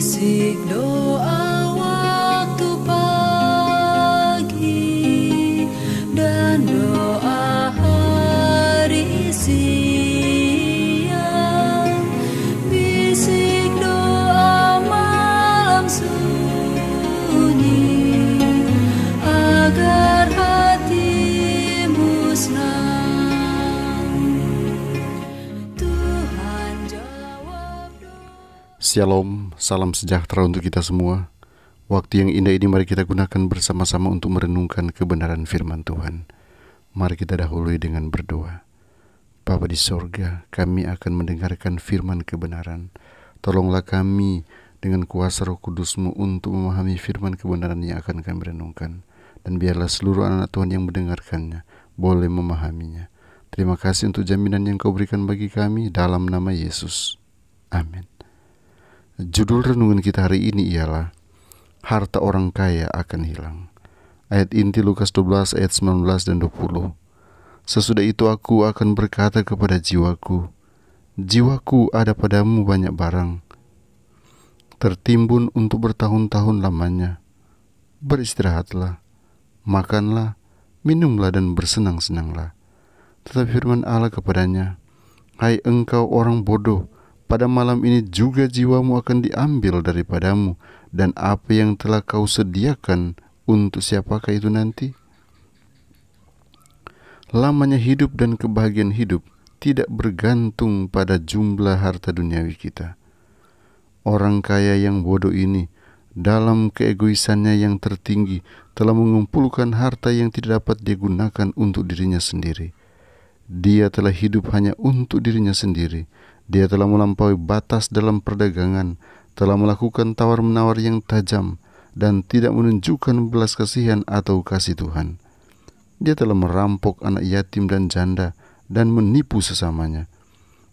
siglo Shalom, salam sejahtera untuk kita semua. Waktu yang indah ini mari kita gunakan bersama-sama untuk merenungkan kebenaran firman Tuhan. Mari kita dahului dengan berdoa. Bapa di sorga, kami akan mendengarkan firman kebenaran. Tolonglah kami dengan kuasa roh kudusmu untuk memahami firman kebenaran yang akan kami renungkan. Dan biarlah seluruh anak Tuhan yang mendengarkannya boleh memahaminya. Terima kasih untuk jaminan yang kau berikan bagi kami dalam nama Yesus. Amin. Judul renungan kita hari ini ialah Harta orang kaya akan hilang. Ayat inti Lukas 12 ayat 19 dan 20. Sesudah itu aku akan berkata kepada jiwaku, Jiwaku ada padamu banyak barang, tertimbun untuk bertahun-tahun lamanya. Beristirahatlah, makanlah, minumlah dan bersenang-senanglah. Tetapi firman Allah kepadanya, Hai engkau orang bodoh, pada malam ini juga jiwamu akan diambil daripadamu dan apa yang telah kau sediakan untuk siapakah itu nanti? Lamanya hidup dan kebahagiaan hidup tidak bergantung pada jumlah harta duniawi kita. Orang kaya yang bodoh ini dalam keegoisannya yang tertinggi telah mengumpulkan harta yang tidak dapat digunakan untuk dirinya sendiri. Dia telah hidup hanya untuk dirinya sendiri dia telah melampaui batas dalam perdagangan, telah melakukan tawar-menawar yang tajam, dan tidak menunjukkan belas kasihan atau kasih Tuhan. Dia telah merampok anak yatim dan janda, dan menipu sesamanya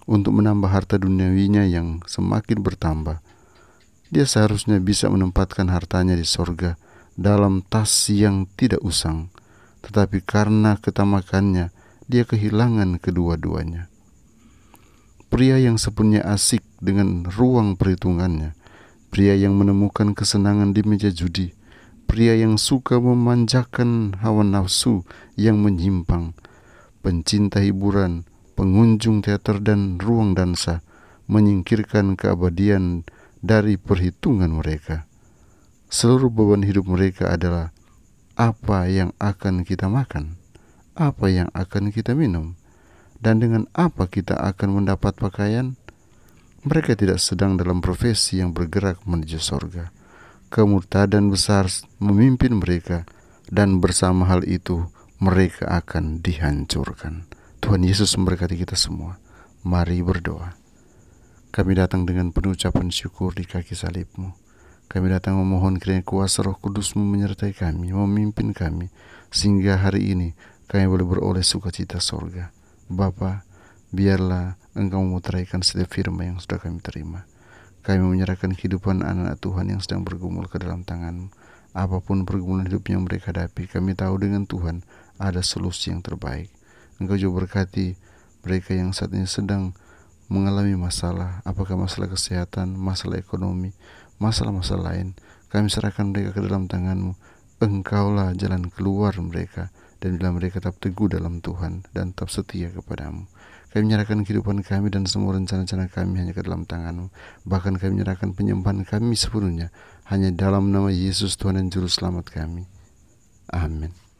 untuk menambah harta duniawinya yang semakin bertambah. Dia seharusnya bisa menempatkan hartanya di sorga dalam tas yang tidak usang, tetapi karena ketamakannya, dia kehilangan kedua-duanya. Pria yang sepenuhnya asik dengan ruang perhitungannya, pria yang menemukan kesenangan di meja judi, pria yang suka memanjakan hawa nafsu yang menyimpang, pencinta hiburan, pengunjung teater dan ruang dansa, menyingkirkan keabadian dari perhitungan mereka. Seluruh beban hidup mereka adalah apa yang akan kita makan, apa yang akan kita minum, dan dengan apa kita akan mendapat pakaian? Mereka tidak sedang dalam profesi yang bergerak menuju sorga. Kemurtadan besar memimpin mereka, dan bersama hal itu mereka akan dihancurkan. Tuhan Yesus memberkati kita semua. Mari berdoa. Kami datang dengan penuh ucapan syukur di kaki salibmu. Kami datang memohon kiranya kuasa roh kudusmu menyertai kami, memimpin kami, sehingga hari ini kami boleh beroleh sukacita sorga. Bapa, biarlah Engkau memutraikan setiap firman yang sudah kami terima. Kami menyerahkan kehidupan anak-anak Tuhan yang sedang bergumul ke dalam tangan. Apapun pergumulan hidup yang mereka hadapi, kami tahu dengan Tuhan ada solusi yang terbaik. Engkau juga berkati mereka yang saat ini sedang mengalami masalah, apakah masalah kesehatan, masalah ekonomi, masalah-masalah lain. Kami serahkan mereka ke dalam tanganmu. Engkaulah jalan keluar mereka dan bila mereka tetap teguh dalam Tuhan dan tetap setia kepadamu. Kami menyerahkan kehidupan kami dan semua rencana-rencana kami hanya ke dalam tanganmu. Bahkan kami menyerahkan penyembahan kami sepenuhnya hanya dalam nama Yesus Tuhan dan Juru Selamat kami. Amin.